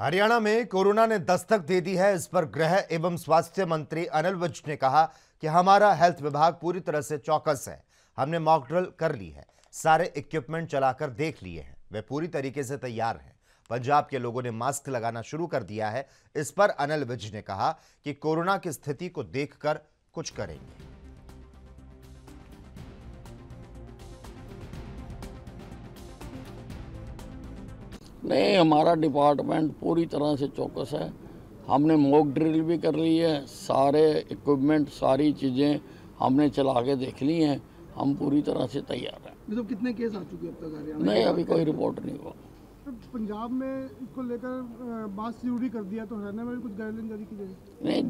हरियाणा में कोरोना ने दस्तक दे दी है इस पर गृह एवं स्वास्थ्य मंत्री अनिल विज ने कहा कि हमारा हेल्थ विभाग पूरी तरह से चौकस है हमने मॉकड्रिल कर ली है सारे इक्विपमेंट चलाकर देख लिए हैं वे पूरी तरीके से तैयार हैं पंजाब के लोगों ने मास्क लगाना शुरू कर दिया है इस पर अनिल विज ने कहा कि कोरोना की स्थिति को देखकर कुछ करेंगे नहीं हमारा डिपार्टमेंट पूरी तरह से चौकस है हमने मॉक ड्रिल भी कर ली है सारे इक्विपमेंट सारी चीज़ें हमने चला के देख ली हैं हम पूरी तरह से तैयार हैं तो कितने केस आ चुके हैं अब तक नहीं अभी कोई रिपोर्ट नहीं हुआ तो पंजाब में इसको लेकर बात जरूरी कर दिया तो हरियाणा में भी कुछ गाइडलाइन जारी की जाए नहीं